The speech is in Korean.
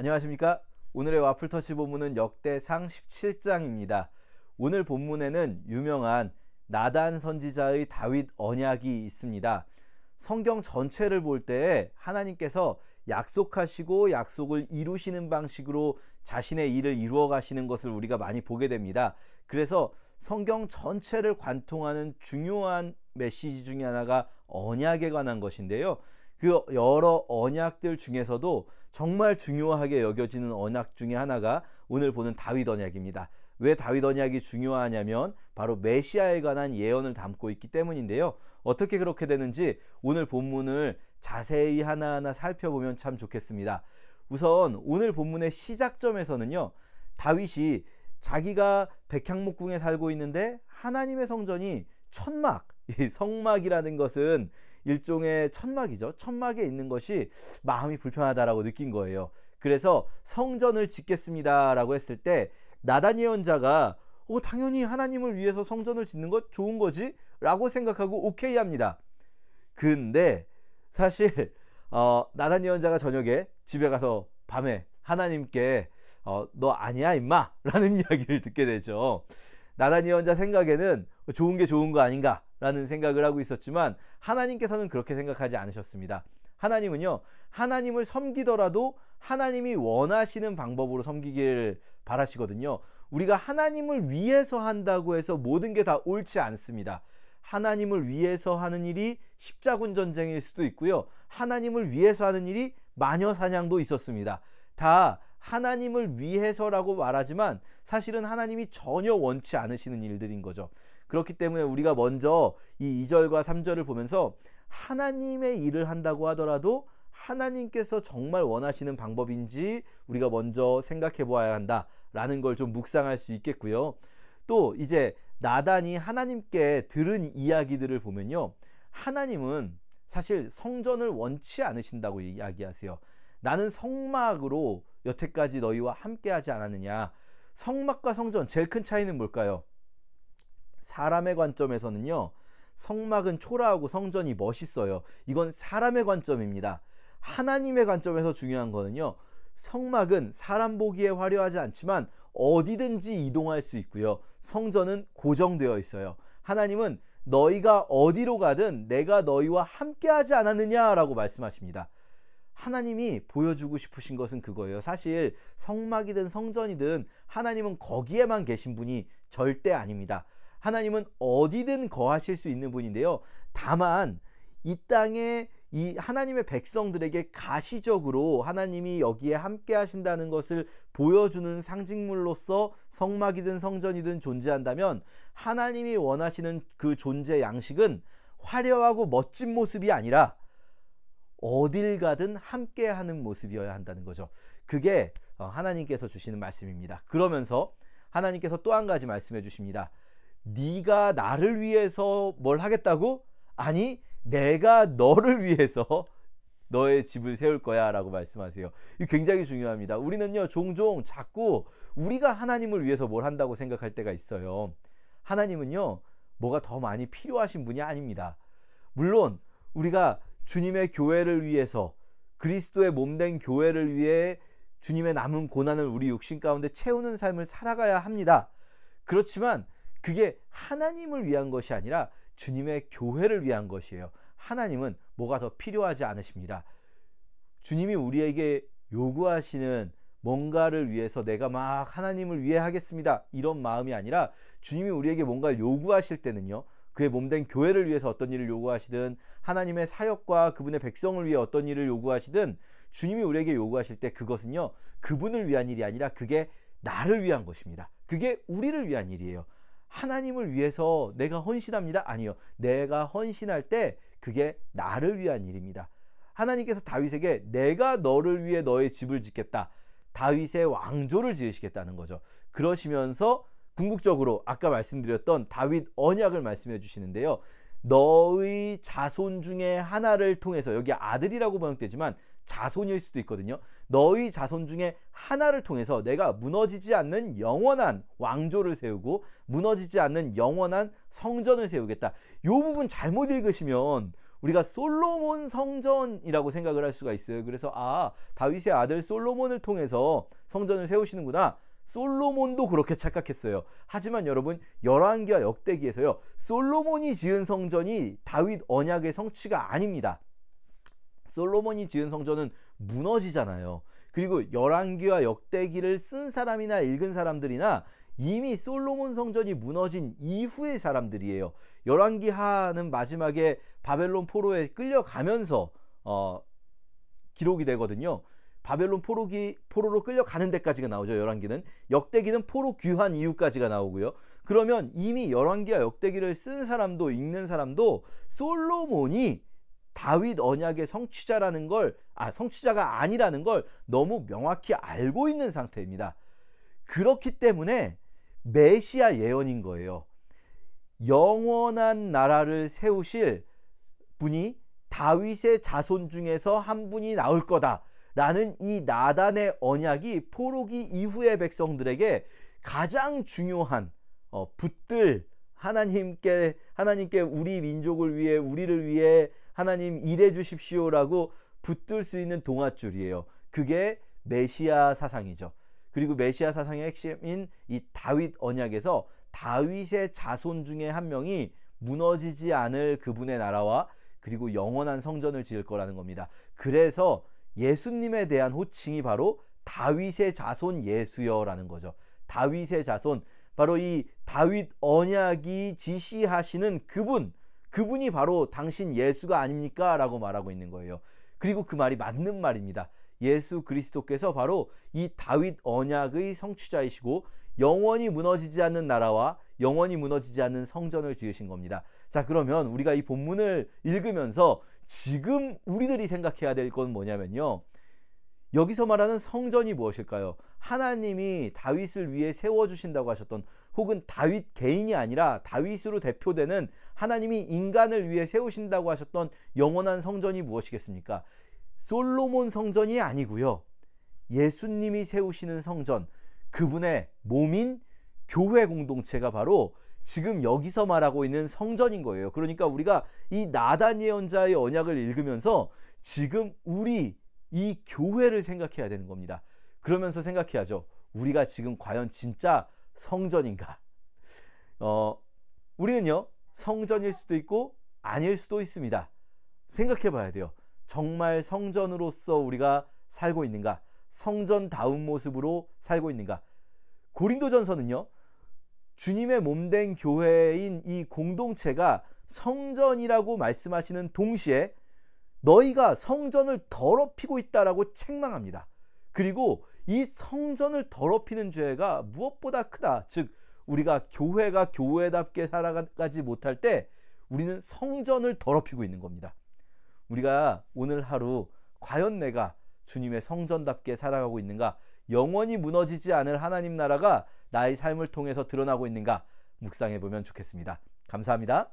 안녕하십니까? 오늘의 와플터치 본문은 역대상 17장입니다. 오늘 본문에는 유명한 나단 선지자의 다윗 언약이 있습니다. 성경 전체를 볼때 하나님께서 약속하시고 약속을 이루시는 방식으로 자신의 일을 이루어 가시는 것을 우리가 많이 보게 됩니다. 그래서 성경 전체를 관통하는 중요한 메시지 중의 하나가 언약에 관한 것인데요. 그 여러 언약들 중에서도 정말 중요하게 여겨지는 언약 중의 하나가 오늘 보는 다윗 언약입니다. 왜 다윗 언약이 중요하냐면 바로 메시아에 관한 예언을 담고 있기 때문인데요. 어떻게 그렇게 되는지 오늘 본문을 자세히 하나하나 살펴보면 참 좋겠습니다. 우선 오늘 본문의 시작점에서는요. 다윗이 자기가 백향목궁에 살고 있는데 하나님의 성전이 천막, 성막이라는 것은 일종의 천막이죠. 천막에 있는 것이 마음이 불편하다라고 느낀 거예요. 그래서 성전을 짓겠습니다라고 했을 때 나단 예언자가 오 어, 당연히 하나님을 위해서 성전을 짓는 것 좋은 거지라고 생각하고 오케이 합니다. 근데 사실 어, 나단 예언자가 저녁에 집에 가서 밤에 하나님께 어, 너 아니야 임마라는 이야기를 듣게 되죠. 나단 예언자 생각에는 좋은 게 좋은 거 아닌가 라는 생각을 하고 있었지만 하나님께서는 그렇게 생각하지 않으셨습니다. 하나님은요, 하나님을 섬기더라도 하나님이 원하시는 방법으로 섬기길 바라시거든요. 우리가 하나님을 위해서 한다고 해서 모든 게 다 옳지 않습니다. 하나님을 위해서 하는 일이 십자군 전쟁일 수도 있고요. 하나님을 위해서 하는 일이 마녀 사냥도 있었습니다. 다 하나님을 위해서라고 말하지만 사실은 하나님이 전혀 원치 않으시는 일들인 거죠. 그렇기 때문에 우리가 먼저 이 2절과 3절을 보면서 하나님의 일을 한다고 하더라도 하나님께서 정말 원하시는 방법인지 우리가 먼저 생각해 보아야 한다라는 걸 좀 묵상할 수 있겠고요. 또 이제 나단이 하나님께 들은 이야기들을 보면요. 하나님은 사실 성전을 원치 않으신다고 이야기하세요. 나는 성막으로 여태까지 너희와 함께 하지 않았느냐. 성막과 성전 제일 큰 차이는 뭘까요? 사람의 관점에서는요. 성막은 초라하고 성전이 멋있어요. 이건 사람의 관점입니다. 하나님의 관점에서 중요한 거는요. 성막은 사람 보기에 화려하지 않지만 어디든지 이동할 수 있고요. 성전은 고정되어 있어요. 하나님은 너희가 어디로 가든 내가 너희와 함께 하지 않았느냐라고 말씀하십니다. 하나님이 보여주고 싶으신 것은 그거예요. 사실 성막이든 성전이든 하나님은 거기에만 계신 분이 절대 아닙니다. 하나님은 어디든 거하실 수 있는 분인데요. 다만 이 땅에 이 하나님의 백성들에게 가시적으로 하나님이 여기에 함께 하신다는 것을 보여주는 상징물로서 성막이든 성전이든 존재한다면 하나님이 원하시는 그 존재 양식은 화려하고 멋진 모습이 아니라 어딜 가든 함께 하는 모습이어야 한다는 거죠. 그게 어, 하나님께서 주시는 말씀입니다. 그러면서 하나님께서 또 한 가지 말씀해 주십니다. 네가 나를 위해서 뭘 하겠다고? 아니 내가 너를 위해서 너의 집을 세울 거야 라고 말씀하세요. 이 굉장히 중요합니다. 우리는요, 종종 자꾸 우리가 하나님을 위해서 뭘 한다고 생각할 때가 있어요. 하나님은요, 뭐가 더 많이 필요하신 분이 아닙니다. 물론, 우리가 주님의 교회를 위해서 그리스도의 몸 된 교회를 위해 주님의 남은 고난을 우리 육신 가운데 채우는 삶을 살아가야 합니다. 그렇지만 그게 하나님을 위한 것이 아니라 주님의 교회를 위한 것이에요. 하나님은 뭐가 더 필요하지 않으십니다. 주님이 우리에게 요구하시는 뭔가를 위해서 내가 막 하나님을 위해 하겠습니다. 이런 마음이 아니라 주님이 우리에게 뭔가를 요구하실 때는요. 그의 몸된 교회를 위해서 어떤 일을 요구하시든 하나님의 사역과 그분의 백성을 위해 어떤 일을 요구하시든 주님이 우리에게 요구하실 때 그것은요. 그분을 위한 일이 아니라 그게 나를 위한 것입니다. 그게 우리를 위한 일이에요. 하나님을 위해서 내가 헌신합니다. 아니요. 내가 헌신할 때 그게 나를 위한 일입니다. 하나님께서 다윗에게 내가 너를 위해 너의 집을 짓겠다. 다윗의 왕조를 지으시겠다는 거죠. 그러시면서 궁극적으로 아까 말씀드렸던 다윗 언약을 말씀해 주시는데요. 너의 자손 중에 하나를 통해서 여기 아들이라고 번역되지만 자손일 수도 있거든요. 너희 자손 중에 하나를 통해서 내가 무너지지 않는 영원한 왕조를 세우고 무너지지 않는 영원한 성전을 세우겠다. 요 부분 잘못 읽으시면 우리가 솔로몬 성전이라고 생각을 할 수가 있어요. 그래서 아, 다윗의 아들 솔로몬을 통해서 성전을 세우시는구나. 솔로몬도 그렇게 착각했어요. 하지만 여러분 열왕기와 역대기에서요. 솔로몬이 지은 성전이 다윗 언약의 성취가 아닙니다. 솔로몬이 지은 성전은 무너지잖아요. 그리고 열왕기와 역대기를 쓴 사람이나 읽은 사람들이나 이미 솔로몬 성전이 무너진 이후의 사람들이에요. 열왕기 하는 마지막에 바벨론 포로에 끌려가면서 어, 기록이 되거든요. 바벨론 포로기, 포로로 끌려가는 데까지가 나오죠. 열왕기는 역대기는 포로 귀환 이후까지가 나오고요. 그러면 이미 열왕기와 역대기를 쓴 사람도 읽는 사람도 솔로몬이 다윗 언약의 성취자라는 걸, 아, 성취자가 아니라는 걸 너무 명확히 알고 있는 상태입니다. 그렇기 때문에 메시아 예언인 거예요. 영원한 나라를 세우실 분이 다윗의 자손 중에서 한 분이 나올 거다라는 이 나단의 언약이 포로기 이후의 백성들에게 가장 중요한 어, 붙들 하나님께 하나님께 우리 민족을 위해 우리를 위해 하나님 일해 주십시오라고 붙들 수 있는 동아줄이에요. 그게 메시아 사상이죠. 그리고 메시아 사상의 핵심인 이 다윗 언약에서 다윗의 자손 중에 한 명이 무너지지 않을 그분의 나라와 그리고 영원한 성전을 지을 거라는 겁니다. 그래서 예수님에 대한 호칭이 바로 다윗의 자손 예수여라는 거죠. 다윗의 자손 바로 이 다윗 언약이 지시하시는 그분 그분이 바로 당신 예수가 아닙니까? 라고 말하고 있는 거예요. 그리고 그 말이 맞는 말입니다. 예수 그리스도께서 바로 이 다윗 언약의 성취자이시고 영원히 무너지지 않는 나라와 영원히 무너지지 않는 성전을 지으신 겁니다. 자, 그러면 우리가 이 본문을 읽으면서 지금 우리들이 생각해야 될 건 뭐냐면요. 여기서 말하는 성전이 무엇일까요? 하나님이 다윗을 위해 세워 주신다고 하셨던 혹은 다윗 개인이 아니라 다윗으로 대표되는 하나님이 인간을 위해 세우신다고 하셨던 영원한 성전이 무엇이겠습니까? 솔로몬 성전이 아니고요. 예수님이 세우시는 성전, 그분의 몸인 교회 공동체가 바로 지금 여기서 말하고 있는 성전인 거예요. 그러니까 우리가 이 나단 예언자의 언약을 읽으면서 지금 우리 이 교회를 생각해야 되는 겁니다. 그러면서 생각해야죠. 우리가 지금 과연 진짜 성전인가? 어, 우리는요, 성전일 수도 있고 아닐 수도 있습니다. 생각해 봐야 돼요. 정말 성전으로서 우리가 살고 있는가? 성전다운 모습으로 살고 있는가? 고린도전서는요, 주님의 몸된 교회인 이 공동체가 성전이라고 말씀하시는 동시에 너희가 성전을 더럽히고 있다라고 책망합니다. 그리고 이 성전을 더럽히는 죄가 무엇보다 크다. 즉 우리가 교회가 교회답게 살아가지 못할 때 우리는 성전을 더럽히고 있는 겁니다. 우리가 오늘 하루 과연 내가 주님의 성전답게 살아가고 있는가? 영원히 무너지지 않을 하나님 나라가 나의 삶을 통해서 드러나고 있는가? 묵상해 보면 좋겠습니다. 감사합니다.